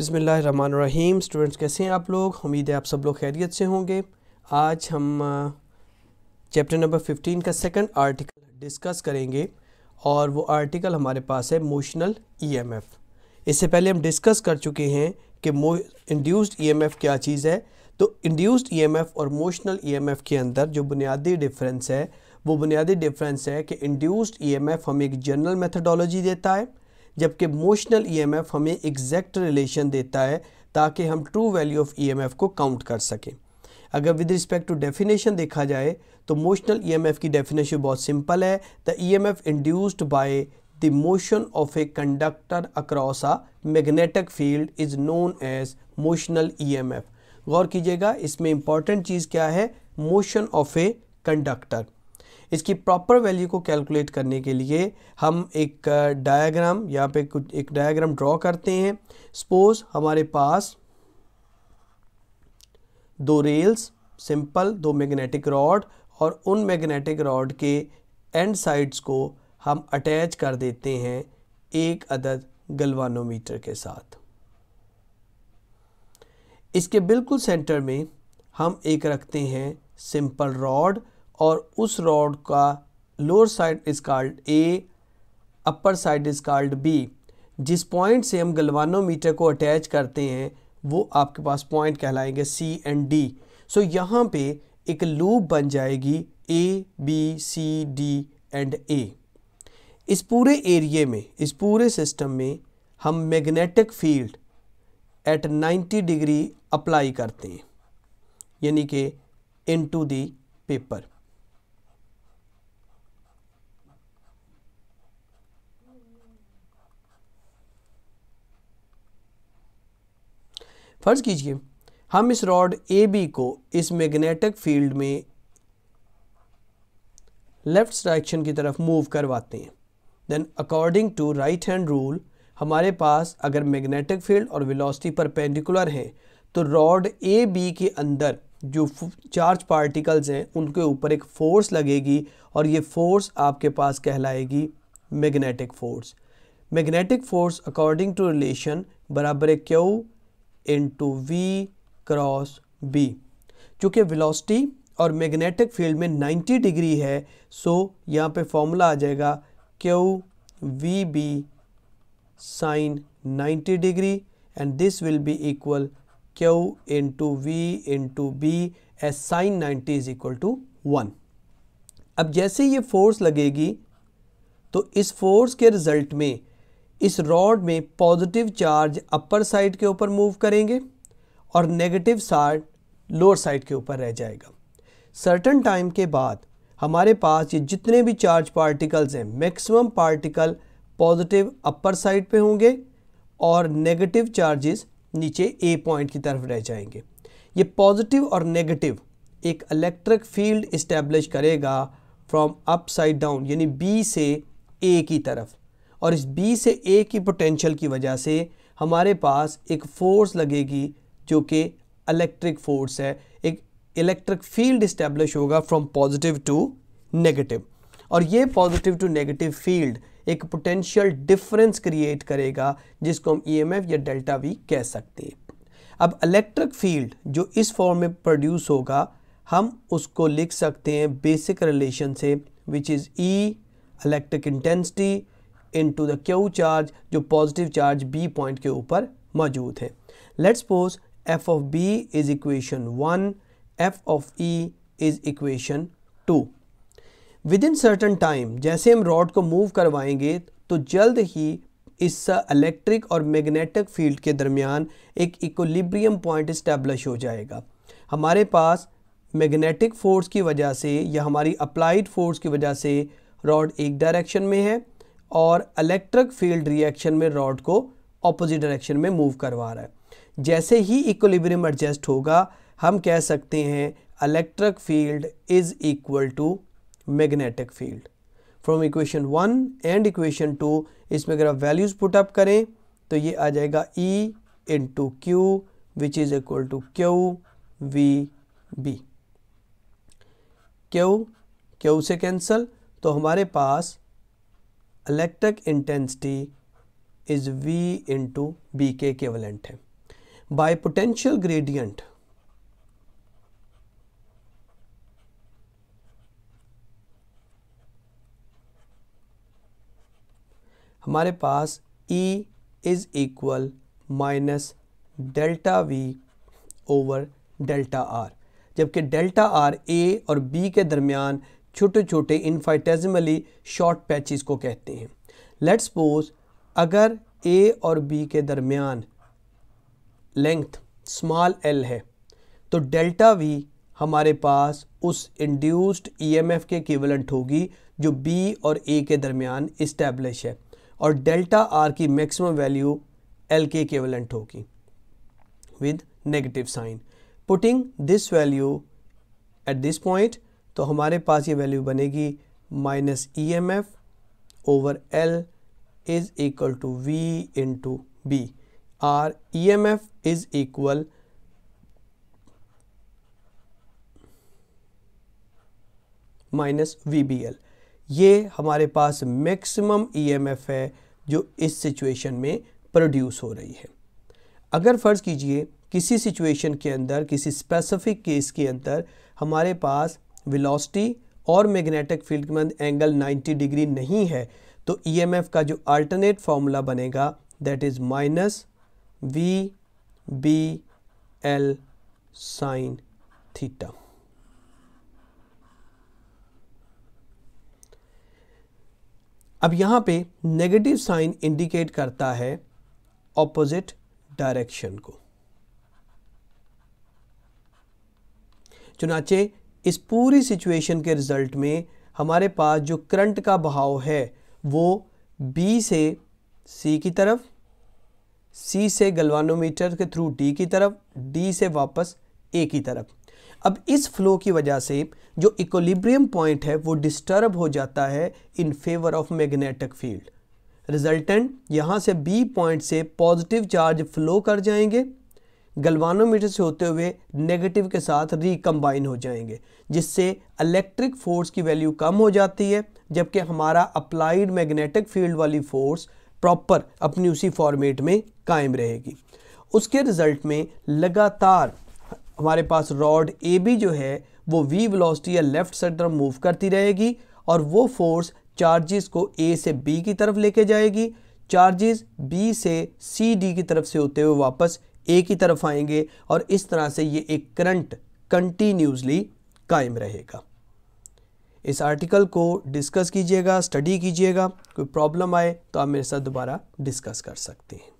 बिसमीम स्टूडेंट्स कैसे हैं आप लोग उम्मीद है आप सब लोग खैरियत से होंगे आज हम चैप्टर नंबर 15 का सेकंड आर्टिकल डिस्कस करेंगे और वो आर्टिकल हमारे पास है मोशनल ईएमएफ इससे पहले हम डिस्कस कर चुके हैं कि मो इंड्यूस्ड ईएमएफ क्या चीज़ है तो इंड्यूस्ड ईएमएफ और मोशनल ई के अंदर जो बुनियादी डिफरेंस है वो बुनियादी डिफरेंस है कि इंड्यूस्ड ई हमें एक जनरल मेथडोलॉजी देता है जबकि मोशनल ईएमएफ e हमें एग्जैक्ट रिलेशन देता है ताकि हम ट्रू वैल्यू ऑफ ईएमएफ को काउंट कर सकें अगर विद रिस्पेक्ट टू डेफिनेशन देखा जाए तो मोशनल ईएमएफ e की डेफिनेशन बहुत सिंपल है the EMF induced by the motion of a conductor across a magnetic field is known as motional EMF गौर कीजिएगा इसमें इंपॉर्टेंट चीज़ क्या है मोशन ऑफ ए कंडक्टर इसकी प्रॉपर वैल्यू को कैलकुलेट करने के लिए हम एक डायग्राम यहाँ पे कुछ एक डायग्राम ड्रॉ करते हैं सपोज हमारे पास दो रेल्स सिंपल दो मैग्नेटिक रॉड और उन मैग्नेटिक रॉड के एंड साइड्स को हम अटैच कर देते हैं एक अदद गलवानोमीटर के साथ इसके बिल्कुल सेंटर में हम एक रखते हैं सिंपल रॉड और उस रॉड का lower side is called A upper side is called B जिस पॉइंट से हम गलवानोमीटर को अटैच करते हैं वो आपके पास पॉइंट कहलाएंगे सी एंड डी सो यहाँ पे एक लूप बन जाएगी A B C D and A इस पूरे एरिए में इस पूरे सिस्टम में हम magnetic field at 90 degree apply करते हैं यानी कि इनटू दी पेपर फ़र्ज़ कीजिए हम इस रॉड ए बी को इस मैग्नेटिक फील्ड में लेफ़्ट डायरेक्शन की तरफ मूव करवाते हैं then according to right hand rule हमारे पास अगर मैग्नेटिक फील्ड और वेलोसिटी परपेंडिकुलर हैं तो रॉड ए बी के अंदर जो चार्ज पार्टिकल्स हैं उनके ऊपर एक फ़ोर्स लगेगी और ये फ़ोर्स आपके पास कहलाएगी magnetic force magnetic force according to relation बराबर है q into v cross B चूँकि विलोसिटी और मैग्नेटिक फील्ड में 90 डिग्री है सो यहाँ पे फॉर्मूला आ जाएगा q v B sine 90 degree and this will be equal q into v into B as sine ninety is equal to one अब जैसे ये फोर्स लगेगी तो इस फोर्स के रिजल्ट में इस रॉड में पॉजिटिव चार्ज अपर साइड के ऊपर मूव करेंगे और नेगेटिव साइड लोअर साइड के ऊपर रह जाएगा सर्टन टाइम के बाद हमारे पास ये जितने भी चार्ज पार्टिकल्स हैं maximum particle positive upper side पे होंगे और नेगेटिव चार्जेस नीचे ए पॉइंट की तरफ रह जाएंगे ये पॉजिटिव और नेगेटिव एक इलेक्ट्रिक फील्ड इस्टेब्लिश करेगा फ्रॉम अप साइड डाउन यानी बी से ए की तरफ और इस बी से ए की पोटेंशियल की वजह से हमारे पास एक फ़ोर्स लगेगी जो कि इलेक्ट्रिक फोर्स है एक इलेक्ट्रिक फील्ड इस्टेब्लिश होगा फ्रॉम पॉजिटिव टू नेगेटिव और ये पॉजिटिव टू नेगेटिव फील्ड एक पोटेंशियल डिफरेंस क्रिएट करेगा जिसको हम ईएमएफ e या डेल्टा वी कह सकते हैं अब इलेक्ट्रिक फील्ड जो इस फॉर्म में प्रोड्यूस होगा हम उसको लिख सकते हैं बेसिक रिलेशन से which is E electric intensity into the q charge जो पॉजिटिव चार्ज बी पॉइंट के ऊपर मौजूद है let's suppose F of B is equation one F of E is equation two within certain time जैसे हम rod को move करवाएंगे तो जल्द ही इस इलेक्ट्रिक और मैग्नेटिक फील्ड के दरमियान एक इक्वलिब्रियम पॉइंट इस्टेब्लिश हो जाएगा हमारे पास मैग्नेटिक फ़ोर्स की वजह से या हमारी अप्लाइड फ़ोर्स की वजह से रॉड एक डायरेक्शन में है और इलेक्ट्रिक फील्ड रिएक्शन में रॉड को ऑपोजिट डायरेक्शन में मूव करवा रहा है जैसे ही इक्वलिब्रियम एडजस्ट होगा हम कह सकते हैं electric field is equal to magnetic field from equation one and equation two इसमें अगर आप वैल्यूज़ पुट अप करें तो ये आ जाएगा E into q which is equal to q v B q q से कैंसिल तो हमारे पास electric intensity is v into B के केवलेंट है बाय पोटेंशियल ग्रेडियंट हमारे पास E is equal minus delta V over delta R जबकि delta R A और B के दरमियान छोटे छोटे इन्फाइटेजमली शॉर्ट पैचेस को कहते हैं लेट्स सपोज अगर ए और बी के दरमियान लेंथ स्मॉल एल है तो डेल्टा वी हमारे पास उस इंड्यूस्ड ईएमएफ e के इक्विवेलेंट होगी जो बी और ए के दरमियान इस्टेब्लिश है और डेल्टा आर की मैक्सिमम वैल्यू एल के इक्विवेलेंट होगी with negative sign putting this value at this point तो हमारे पास ये वैल्यू बनेगी minus E M F over L is equal to v into B R E M F is equal minus v B L ये हमारे पास maximum EMF e है जो इस सिचुएशन में प्रोड्यूस हो रही है अगर फ़र्ज़ कीजिए किसी सिचुएशन के अंदर किसी स्पेसिफिक केस के अंदर हमारे पास वेलोसिटी और मैग्नेटिक फील्ड के मध्य एंगल 90 डिग्री नहीं है तो ईएमएफ e का जो अल्टरनेट फॉर्मूला बनेगा that is minus v B L sine theta अब यहां पे नेगेटिव साइन इंडिकेट करता है ऑपोजिट डायरेक्शन को चुनाचे इस पूरी सिचुएशन के रिज़ल्ट में हमारे पास जो करंट का बहाव है वो बी से सी की तरफ सी से गलवानोमीटर के थ्रू डी की तरफ डी से वापस ए की तरफ अब इस फ्लो की वजह से जो इकोलिब्रियम पॉइंट है वो डिस्टर्ब हो जाता है in favour of magnetic field resultant यहाँ से बी पॉइंट से पॉजिटिव चार्ज फ्लो कर जाएंगे गलवानोमीटर से होते हुए नेगेटिव के साथ रिकम्बाइन हो जाएंगे जिससे इलेक्ट्रिक फोर्स की वैल्यू कम हो जाती है जबकि हमारा अप्लाइड मैग्नेटिक फील्ड वाली फोर्स प्रॉपर अपनी उसी फॉर्मेट में कायम रहेगी उसके रिज़ल्ट में लगातार हमारे पास रॉड ए बी जो है वो वी वेलोसिटी या लेफ़्ट साइड तरफ मूव करती रहेगी और वो फोर्स चार्जेस को ए से बी की तरफ लेके जाएगी चार्जेस बी से सी डी की तरफ से होते हुए वापस ए की तरफ आएंगे और इस तरह से ये एक करंट कंटिन्यूसली कायम रहेगा इस आर्टिकल को डिस्कस कीजिएगा स्टडी कीजिएगा कोई प्रॉब्लम आए तो आप मेरे साथ दोबारा डिस्कस कर सकते हैं